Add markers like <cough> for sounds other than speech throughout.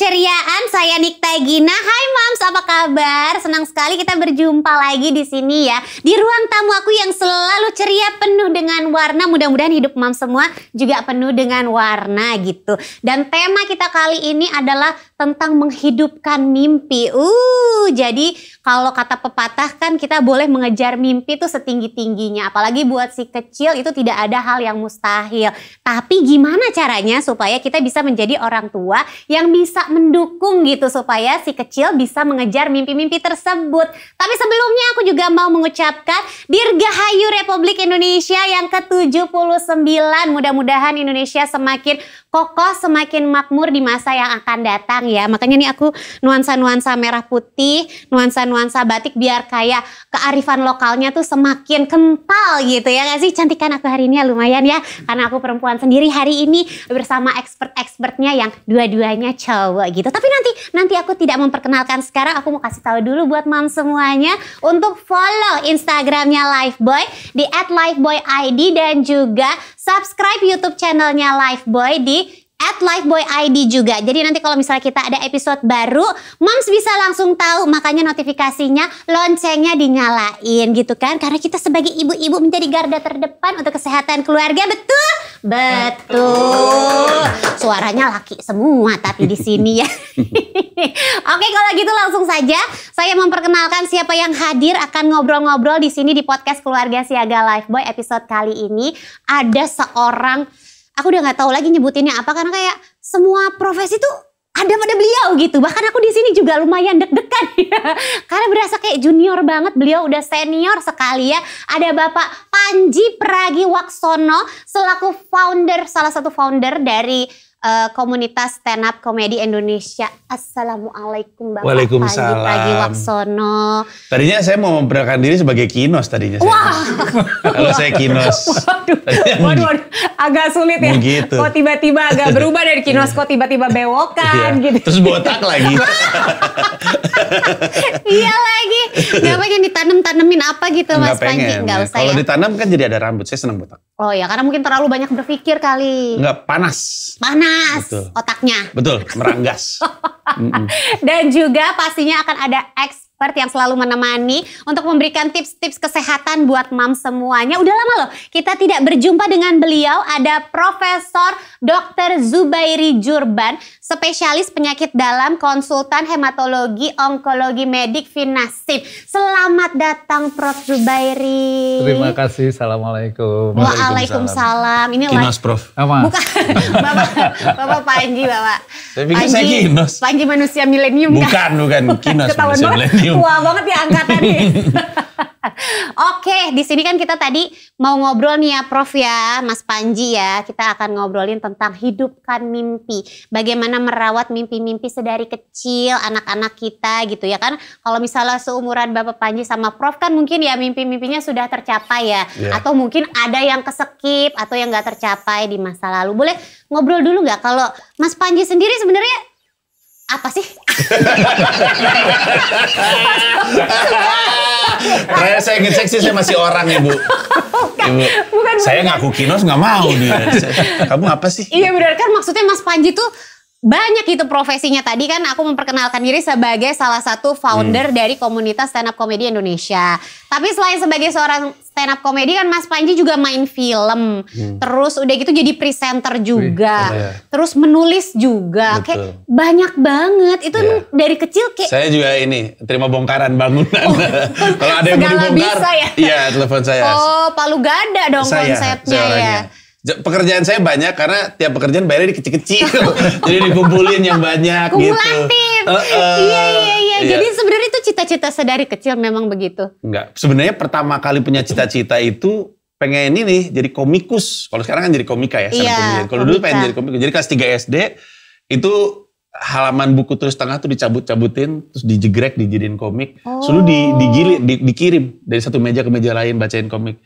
keceriaan saya Nikta saya Gina. Hai Moms, apa kabar? Senang sekali kita berjumpa lagi di sini ya. Di ruang tamu aku yang selalu ceria penuh dengan warna. Mudah-mudahan hidup Moms semua juga penuh dengan warna gitu. Dan tema kita kali ini adalah tentang menghidupkan mimpi. Uh, jadi kalau kata pepatah kan kita boleh mengejar mimpi itu setinggi-tingginya. Apalagi buat si kecil itu tidak ada hal yang mustahil. Tapi gimana caranya supaya kita bisa menjadi orang tua yang bisa mendukung gitu supaya supaya si kecil bisa mengejar mimpi-mimpi tersebut. Tapi sebelumnya aku juga mau mengucapkan Dirgahayu Republik Indonesia yang ke-79. Mudah-mudahan Indonesia semakin kokoh semakin makmur di masa yang akan datang ya. Makanya nih aku nuansa-nuansa merah putih, nuansa-nuansa batik biar kayak kearifan lokalnya tuh semakin kental gitu ya gak sih? Cantikan aku hari ini ya lumayan ya. Karena aku perempuan sendiri hari ini bersama expert-expertnya yang dua-duanya cowok gitu. Tapi nanti nanti aku tidak memperkenalkan sekarang. Aku mau kasih tahu dulu buat mam semuanya untuk follow Instagramnya Lifeboy di @lifeboyid dan juga subscribe YouTube channelnya Life Boy di at Lifeboy ID juga. Jadi nanti kalau misalnya kita ada episode baru, Moms bisa langsung tahu. Makanya notifikasinya, loncengnya dinyalain gitu kan. Karena kita sebagai ibu-ibu menjadi garda terdepan untuk kesehatan keluarga, betul? Betul. Suaranya laki semua tapi di sini ya. <laughs> Oke, kalau gitu langsung saja saya memperkenalkan siapa yang hadir akan ngobrol-ngobrol di sini di podcast Keluarga Siaga Lifeboy episode kali ini. Ada seorang aku udah nggak tahu lagi nyebutinnya apa karena kayak semua profesi tuh ada pada beliau gitu. Bahkan aku di sini juga lumayan deg-degan <laughs> ya. Karena berasa kayak junior banget, beliau udah senior sekali ya. Ada Bapak Panji Pragiwaksono selaku founder salah satu founder dari uh, komunitas stand up komedi Indonesia. Assalamualaikum Bapak Waalaikumsalam. Panji Pagi Waksono. Tadinya saya mau memperkenalkan diri sebagai Kinos tadinya. Wah. Saya. saya Kinos. <laughs> Waduh, waduh, waduh, agak sulit ya. Begitu. Kok tiba-tiba agak <laughs> berubah dari Kinos, kok tiba-tiba bewokan iya. gitu. Terus botak lagi. <laughs> iya lagi. Gak pengen ditanam-tanemin apa gitu Enggak Mas pengen. Panji. Gak usah Kalau ya. ditanam kan jadi ada rambut, saya senang botak. Oh ya, karena mungkin terlalu banyak berpikir kali. Enggak, panas. Panas Betul. otaknya. Betul, meranggas. <laughs> mm Dan juga pastinya akan ada eks expert yang selalu menemani untuk memberikan tips-tips kesehatan buat mam semuanya. Udah lama loh kita tidak berjumpa dengan beliau. Ada Profesor Dr. Zubairi Jurban, spesialis penyakit dalam, konsultan hematologi, onkologi medik, finasib. Selamat datang Prof. Zubairi. Terima kasih. Assalamualaikum. Waalaikumsalam. Ini Kinos Prof. Apa? Bukan. <laughs> Bapak, Bapak Panji Bapak. Saya pikir Panji, saya Kinos. Panji manusia milenium Bukan, kan? bukan. Kinos manusia milenium tua banget ya angkatan nih. <laughs> Oke, di sini kan kita tadi mau ngobrol nih ya Prof ya, Mas Panji ya. Kita akan ngobrolin tentang hidupkan mimpi. Bagaimana merawat mimpi-mimpi sedari kecil anak-anak kita gitu ya kan. Kalau misalnya seumuran Bapak Panji sama Prof kan mungkin ya mimpi-mimpinya sudah tercapai ya. Yeah. Atau mungkin ada yang kesekip atau yang nggak tercapai di masa lalu. Boleh ngobrol dulu nggak kalau Mas Panji sendiri sebenarnya apa sih? Raya saya ngecek sih saya masih orang ibu. <laughs> Bukan, bukan saya ngaku kinos nggak mau dia. <laughs> Kamu apa sih? Iya benar kan maksudnya Mas Panji tuh banyak itu profesinya tadi kan aku memperkenalkan diri sebagai salah satu founder hmm. dari komunitas stand up comedy Indonesia. Tapi selain sebagai seorang stand up comedy kan Mas Panji juga main film. Hmm. Terus udah gitu jadi presenter juga. Wih, iya. Terus menulis juga. Betul. Kayak banyak banget. Itu iya. dari kecil kayak Saya juga ini terima bongkaran bangunan. Oh, <laughs> Kalau ada yang mau dibongkar, bisa ya. Iya, telepon saya. Oh, Palu Gada dong saya, konsepnya saya ya pekerjaan saya banyak karena tiap pekerjaan bayarnya dikecil kecil-kecil. <laughs> Jadi dikumpulin yang banyak Kumulatif. gitu. Uh, uh, iya, iya, yeah. jadi sebenarnya itu cita-cita sedari kecil memang begitu. Enggak, sebenarnya pertama kali punya cita-cita itu pengen ini nih jadi komikus. Kalau sekarang kan jadi komika ya. Iya, Kalau dulu pengen jadi komikus. Jadi kelas 3 SD itu halaman buku terus tengah tuh dicabut-cabutin, terus dijegrek, dijadiin komik. Oh. Selalu di, oh. digili, di, dikirim dari satu meja ke meja lain bacain komik.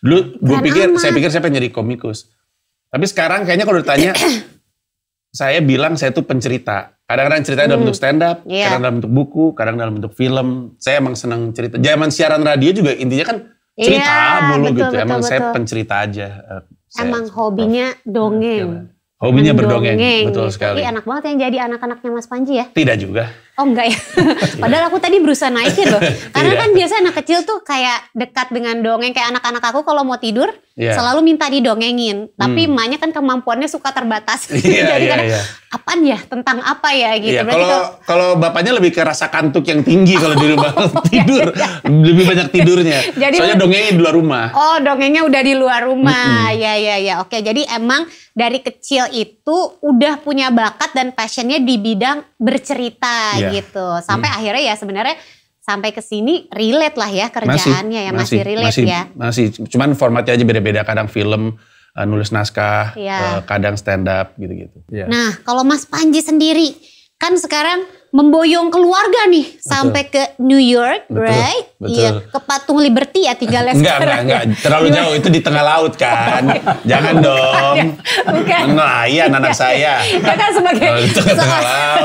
Dulu gue pikir, saya pikir saya pengen jadi komikus. Tapi sekarang kayaknya kalau ditanya, <coughs> saya bilang saya tuh pencerita. Kadang-kadang ceritanya hmm. dalam bentuk stand up, yeah. kadang dalam bentuk buku, kadang dalam bentuk film. Saya emang senang cerita. Zaman siaran radio juga intinya kan iya, cerita yeah, gitu. Betul, emang betul. saya pencerita aja. Eh, saya emang hobinya prof. dongeng. Hobinya berdongeng, betul sekali. Tapi enak banget yang jadi anak-anaknya Mas Panji ya. Tidak juga. Oh enggak ya. <laughs> Padahal aku tadi berusaha naikin loh. <laughs> Karena yeah. kan biasa anak kecil tuh kayak dekat dengan dongeng kayak anak-anak aku kalau mau tidur yeah. selalu minta didongengin. Tapi hmm. emaknya kan kemampuannya suka terbatas. Yeah, <laughs> Jadi yeah, iya, kadang yeah. apaan ya tentang apa ya gitu. Yeah, iya, kalau kalau bapaknya lebih ke rasa kantuk yang tinggi kalau di rumah oh, iya, tidur lebih banyak tidurnya. Jadi, Soalnya dongengnya di luar rumah. Oh, dongengnya udah di luar rumah. Mm-hmm. Ya ya ya. Oke, jadi emang dari kecil itu udah punya bakat dan passionnya di bidang bercerita yeah. gitu. Sampai hmm. akhirnya ya sebenarnya sampai ke sini relate lah ya kerjaannya masih, ya masih, masih relate masih, ya. Masih cuman formatnya aja beda-beda kadang film eh, nulis naskah, yeah. Iya. kadang stand up gitu-gitu. Yeah. Nah, kalau Mas Panji sendiri kan sekarang memboyong keluarga nih betul. sampai ke New York, betul, right? Betul. Iya, ke patung Liberty ya tinggal sekarang. Enggak, enggak, terlalu jauh itu di tengah laut kan. <laughs> Oh, iya. Jangan dong. Bukan. Nah, iya anak saya. Ya kan sebagai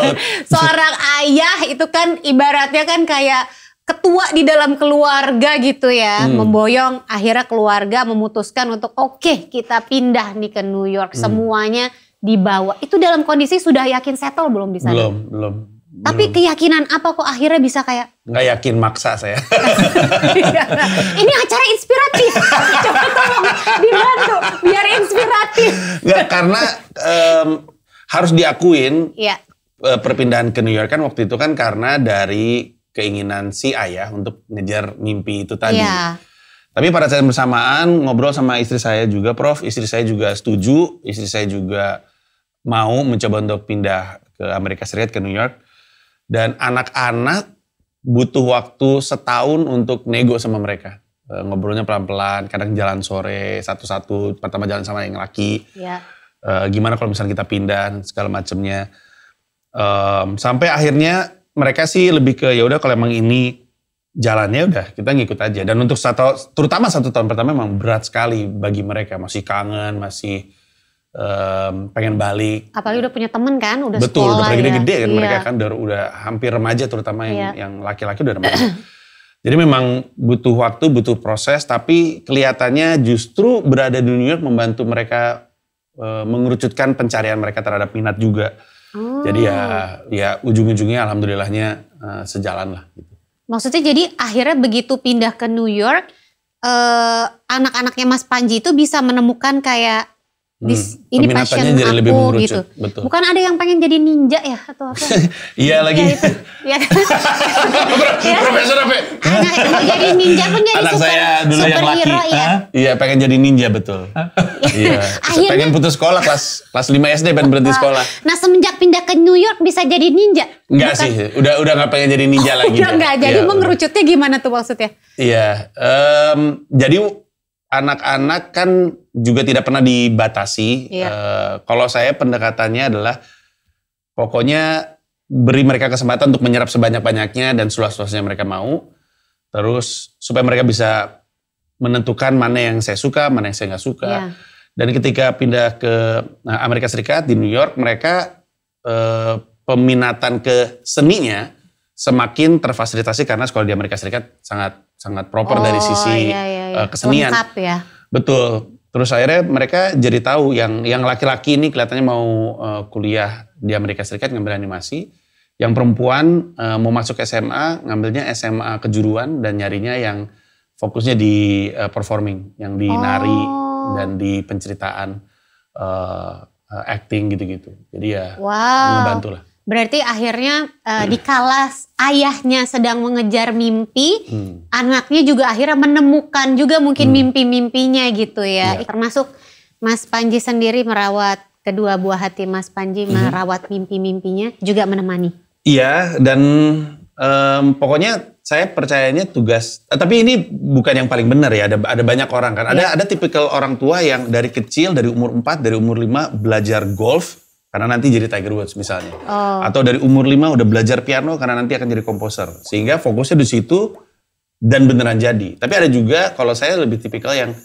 <laughs> seorang ayah itu kan ibaratnya kan kayak ketua di dalam keluarga gitu ya, hmm. memboyong. Akhirnya keluarga memutuskan untuk oke okay, kita pindah nih ke New York, hmm. semuanya dibawa. Itu dalam kondisi sudah yakin settle belum di sana? Belum, belum. Tapi belum. keyakinan apa kok akhirnya bisa kayak? Nggak yakin maksa saya. <laughs> Ini acara inspiratif. <laughs> Coba tolong dibantu biar inspiratif. Nggak, karena um, harus diakuin. ya. Eh, perpindahan ke New York kan waktu itu kan karena dari keinginan si ayah untuk ngejar mimpi itu tadi. Yeah. Tapi pada saat bersamaan ngobrol sama istri saya juga, Prof. Istri saya juga setuju, istri saya juga mau mencoba untuk pindah ke Amerika Serikat ke New York. Dan anak-anak butuh waktu setahun untuk nego sama mereka. Eh, ngobrolnya pelan-pelan, kadang jalan sore satu-satu, pertama jalan sama yang laki. Yeah. Iya. E, gimana kalau misalnya kita pindah segala macamnya Um, sampai akhirnya mereka sih lebih ke ya udah kalau emang ini jalannya udah kita ngikut aja. Dan untuk satu terutama satu tahun pertama emang berat sekali bagi mereka masih kangen masih um, pengen balik. Apalagi udah punya temen kan, udah Betul, sekolah. Betul, udah ya. gede kan iya. mereka kan udah, udah hampir remaja terutama yang iya. yang laki-laki udah remaja. <clears throat> Jadi memang butuh waktu, butuh proses, tapi kelihatannya justru berada di New York membantu mereka uh, mengerucutkan pencarian mereka terhadap minat juga. Jadi ya oh. ya ujung-ujungnya alhamdulillahnya uh, sejalan lah gitu. Maksudnya jadi akhirnya begitu pindah ke New York uh, anak-anaknya Mas Panji itu bisa menemukan kayak This, hmm. ini passion jadi aku lebih mengerucut. gitu. Betul. Bukan ada yang pengen jadi ninja ya atau apa? <laughs> Iya lagi. Iya, iya. <laughs> iya. Profesor apa? Anak jadi ninja pun jadi Anak super, saya dulu super yang laki. ya. Iya, pengen jadi ninja betul. Iya. iya. <laughs> Akhirnya, pengen putus sekolah kelas kelas 5 SD pengen berhenti sekolah. Nah, semenjak pindah ke New York bisa jadi ninja? Enggak Bukan. sih, udah udah nggak pengen jadi ninja oh, lagi. Udah enggak, jadi ya, mengerucutnya gimana tuh maksudnya? Iya, um, jadi anak-anak kan juga tidak pernah dibatasi. Yeah. Iya. Uh, kalau saya pendekatannya adalah pokoknya beri mereka kesempatan untuk menyerap sebanyak-banyaknya dan seluas-luasnya mereka mau. Terus supaya mereka bisa menentukan mana yang saya suka, mana yang saya nggak suka. Yeah. Dan ketika pindah ke eh, Amerika Serikat di New York, mereka eh, peminatan ke seninya semakin terfasilitasi karena sekolah di Amerika Serikat sangat sangat proper oh, dari sisi yeah, yeah uh, kesenian. Lengkap ya. Betul. Terus akhirnya mereka jadi tahu yang yang laki-laki ini kelihatannya mau uh, kuliah di Amerika Serikat ngambil animasi, yang perempuan uh, mau masuk SMA ngambilnya SMA kejuruan dan nyarinya yang fokusnya di uh, performing, yang di oh. nari dan di penceritaan uh, acting gitu-gitu. Jadi ya wow. membantu lah. Berarti akhirnya uh, hmm. ayahnya sedang mengejar mimpi, hmm. anaknya juga akhirnya menemukan juga mungkin hmm. mimpi-mimpinya gitu ya. ya. Termasuk Mas Panji sendiri merawat kedua buah hati Mas Panji hmm. merawat mimpi-mimpinya juga menemani. Iya dan um, pokoknya saya percayanya tugas. Eh, tapi ini bukan yang paling benar ya. Ada ada banyak orang kan. Ya. Ada iya. ada tipikal orang tua yang dari kecil dari umur 4, dari umur 5 belajar golf karena nanti jadi Tiger Woods misalnya. Oh. Atau dari umur lima udah belajar piano karena nanti akan jadi komposer. Sehingga fokusnya di situ dan beneran jadi. Tapi ada juga kalau saya lebih tipikal yang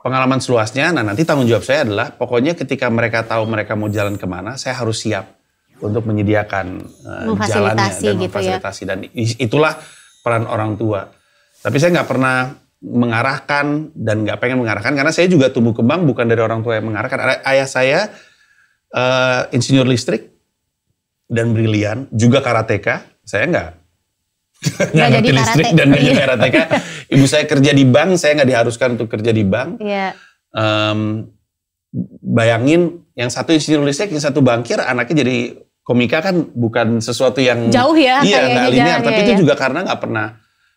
pengalaman seluasnya, nah nanti tanggung jawab saya adalah pokoknya ketika mereka tahu mereka mau jalan kemana, saya harus siap untuk menyediakan uh, jalannya dan gitu ya. memfasilitasi. Ya. Dan itulah peran orang tua. Tapi saya nggak pernah mengarahkan dan nggak pengen mengarahkan karena saya juga tumbuh kembang bukan dari orang tua yang mengarahkan. Ayah saya uh, insinyur listrik dan brilian, juga karateka. Saya enggak nggak jadi listrik dan nggak iya. jadi karateka. Ibu saya kerja di bank, saya nggak diharuskan untuk kerja di bank. Yeah. Iya. Um, bayangin yang satu insinyur listrik, yang satu bankir, anaknya jadi komika kan bukan sesuatu yang jauh ya, iya nggak linear. Tapi iya, itu iya. juga karena nggak pernah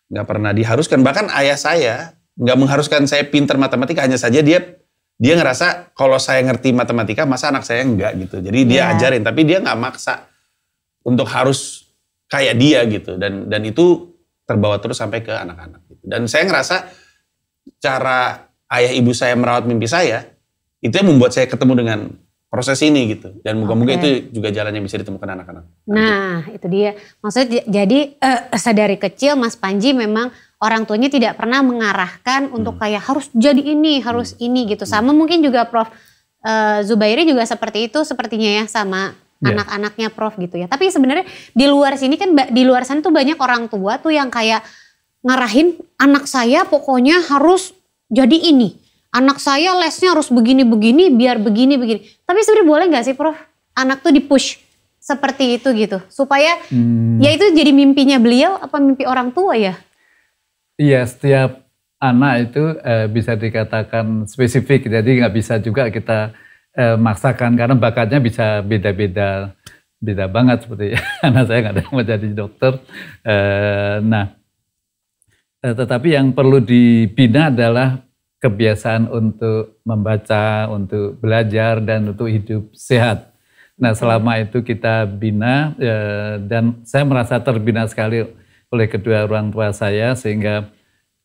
nggak pernah diharuskan. Bahkan ayah saya nggak mengharuskan saya pinter matematika, hanya saja dia dia ngerasa kalau saya ngerti matematika masa anak saya enggak gitu jadi dia yeah. ajarin tapi dia nggak maksa untuk harus kayak dia gitu dan dan itu terbawa terus sampai ke anak-anak gitu. dan saya ngerasa cara ayah ibu saya merawat mimpi saya itu yang membuat saya ketemu dengan proses ini gitu dan moga-moga okay. itu juga jalan yang bisa ditemukan anak-anak nah itu dia maksudnya jadi eh, sadari kecil Mas Panji memang orang tuanya tidak pernah mengarahkan untuk hmm. kayak harus jadi ini, hmm. harus ini gitu. Hmm. Sama mungkin juga Prof eh, Zubairi juga seperti itu sepertinya ya sama yeah. anak-anaknya Prof gitu ya. Tapi sebenarnya di luar sini kan di luar sana tuh banyak orang tua tuh yang kayak ngarahin anak saya pokoknya harus jadi ini. Anak saya lesnya harus begini-begini biar begini-begini. Tapi sebenarnya boleh nggak sih Prof anak tuh dipush seperti itu gitu supaya hmm. ya itu jadi mimpinya beliau apa mimpi orang tua ya Iya, setiap anak itu e, bisa dikatakan spesifik, jadi nggak bisa juga kita e, maksakan karena bakatnya bisa beda-beda, beda banget seperti <laughs> anak saya nggak ada yang mau jadi dokter. E, nah, e, tetapi yang perlu dibina adalah kebiasaan untuk membaca, untuk belajar dan untuk hidup sehat. Nah, selama itu kita bina e, dan saya merasa terbina sekali oleh kedua orang tua saya sehingga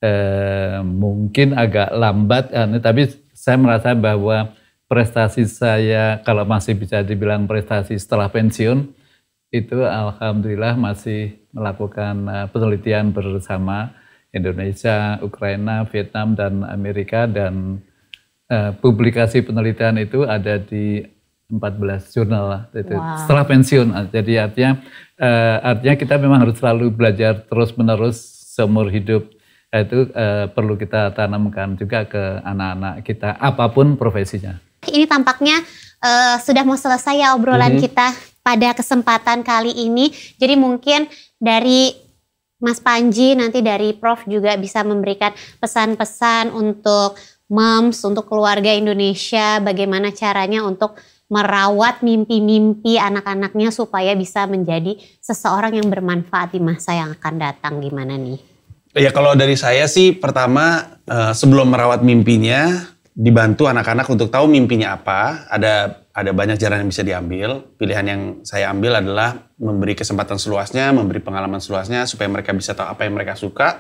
eh, mungkin agak lambat, eh, tapi saya merasa bahwa prestasi saya kalau masih bisa dibilang prestasi setelah pensiun itu alhamdulillah masih melakukan eh, penelitian bersama Indonesia, Ukraina, Vietnam dan Amerika dan uh, publikasi penelitian itu ada di 14 jurnal lah. Itu. Wow. Setelah pensiun, ah, jadi artinya uh, artinya kita memang harus selalu belajar terus menerus seumur hidup nah, itu uh, perlu kita tanamkan juga ke anak-anak kita apapun profesinya. Ini tampaknya uh, sudah mau selesai ya obrolan mm kita pada kesempatan kali ini. Jadi mungkin dari Mas Panji nanti dari Prof juga bisa memberikan pesan-pesan untuk moms, untuk keluarga Indonesia, bagaimana caranya untuk merawat mimpi-mimpi anak-anaknya supaya bisa menjadi seseorang yang bermanfaat di masa yang akan datang gimana nih? Ya kalau dari saya sih pertama eh, sebelum merawat mimpinya dibantu anak-anak untuk tahu mimpinya apa. Ada ada banyak jalan yang bisa diambil. Pilihan yang saya ambil adalah memberi kesempatan seluasnya, memberi pengalaman seluasnya supaya mereka bisa tahu apa yang mereka suka,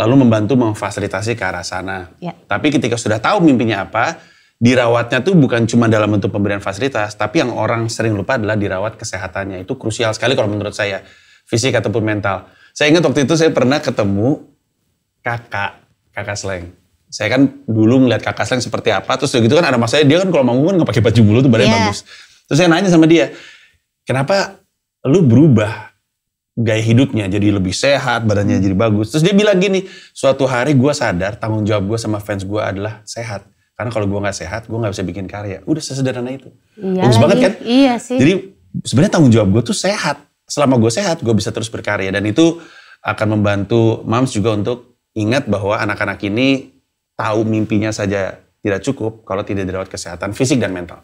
lalu membantu memfasilitasi ke arah sana. Ya. Tapi ketika sudah tahu mimpinya apa, dirawatnya tuh bukan cuma dalam bentuk pemberian fasilitas, tapi yang orang sering lupa adalah dirawat kesehatannya. Itu krusial sekali kalau menurut saya, fisik ataupun mental. Saya ingat waktu itu saya pernah ketemu kakak, kakak slang. Saya kan dulu ngeliat kakak slang seperti apa, terus gitu kan ada masanya dia kan kalau mau kan nggak pakai baju bulu tuh badannya yeah. bagus. Terus saya nanya sama dia, kenapa lu berubah gaya hidupnya jadi lebih sehat, badannya jadi bagus. Terus dia bilang gini, suatu hari gue sadar tanggung jawab gue sama fans gue adalah sehat karena kalau gue nggak sehat, gue nggak bisa bikin karya. Udah sesederhana itu. Iya Bagus banget kan? Iya sih. Jadi sebenarnya tanggung jawab gue tuh sehat. Selama gue sehat, gue bisa terus berkarya. Dan itu akan membantu mams juga untuk ingat bahwa anak-anak ini tahu mimpinya saja tidak cukup kalau tidak dirawat kesehatan fisik dan mental.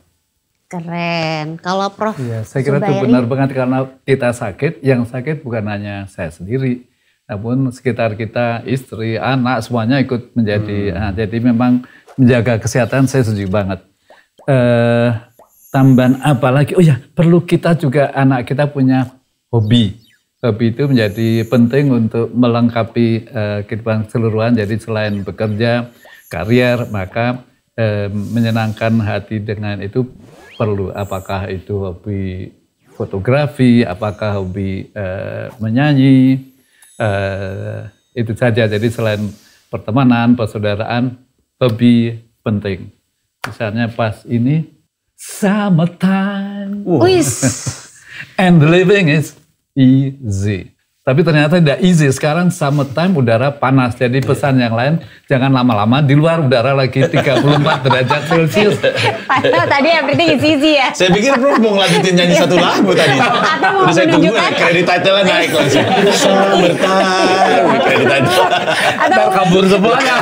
Keren. Kalau Prof. Ya, saya kira itu benar banget karena kita sakit, yang sakit bukan hanya saya sendiri, namun sekitar kita, istri, anak semuanya ikut menjadi. Hmm. Nah, jadi memang menjaga kesehatan saya setuju banget. Eh, tambahan apa lagi? Oh ya, perlu kita juga anak kita punya hobi. Hobi itu menjadi penting untuk melengkapi eh, kehidupan keseluruhan. Jadi selain bekerja, karier, maka eh, menyenangkan hati dengan itu perlu. Apakah itu hobi fotografi, apakah hobi eh, menyanyi, eh, itu saja. Jadi selain pertemanan, persaudaraan, lebih penting. Misalnya pas ini summertime. Wow. <laughs> And living is easy. Tapi ternyata tidak easy. Sekarang time udara panas. Jadi iya. pesan yang lain jangan lama-lama di luar udara lagi 34 <laughs> derajat Celcius. Padahal tadi everything is easy ya. Saya pikir bro mau ngelanjutin nyanyi satu lagu tadi. Atau mau saya tunggu eh, kredit title naik langsung. Summertime. Kredit title. Atau kabur semuanya.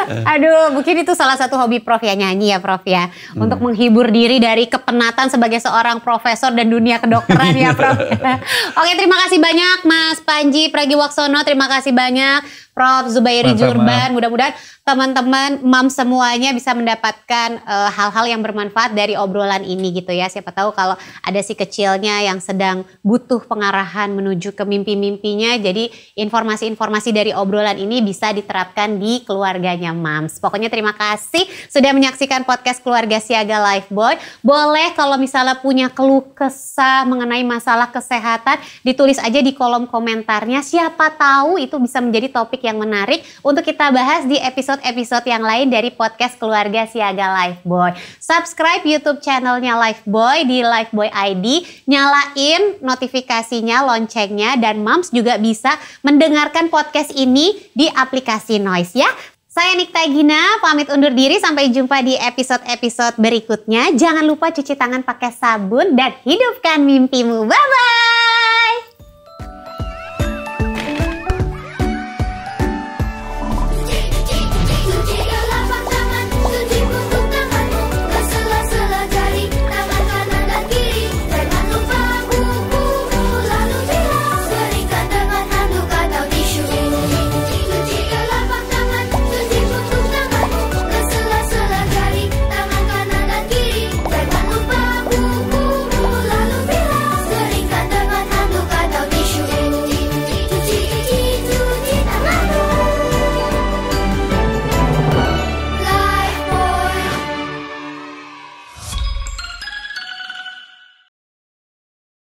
<laughs> Aduh, mungkin itu salah satu hobi Prof ya nyanyi ya Prof ya. Hmm. Untuk menghibur diri dari kepenatan sebagai seorang profesor dan dunia kedokteran ya <laughs> Prof. Iya. Oke, terima kasih banyak Mas Panji Pragiwaksono. Terima kasih banyak Prof Zubairi Jurban. Mudah-mudahan teman-teman mam semuanya bisa mendapatkan eh, hal-hal uh, yang bermanfaat dari obrolan ini gitu ya. Siapa tahu kalau ada si kecilnya yang sedang butuh pengarahan menuju ke mimpi-mimpinya. Jadi informasi-informasi dari obrolan ini bisa diterapkan di keluarganya mams. Pokoknya terima kasih sudah menyaksikan podcast Keluarga Siaga Lifeboy. Boleh kalau misalnya punya keluh kesah mengenai masalah kesehatan ditulis aja di kolom komentarnya. Siapa tahu itu bisa menjadi topik yang menarik untuk kita bahas di episode-episode yang lain dari podcast Keluarga Siaga Boy. Subscribe YouTube channelnya Boy di Boy ID, nyalain notifikasinya, loncengnya, dan Moms juga bisa mendengarkan podcast ini di aplikasi Noise ya. Saya Nikta Gina, pamit undur diri sampai jumpa di episode-episode berikutnya. Jangan lupa cuci tangan pakai sabun dan hidupkan mimpimu. Bye-bye!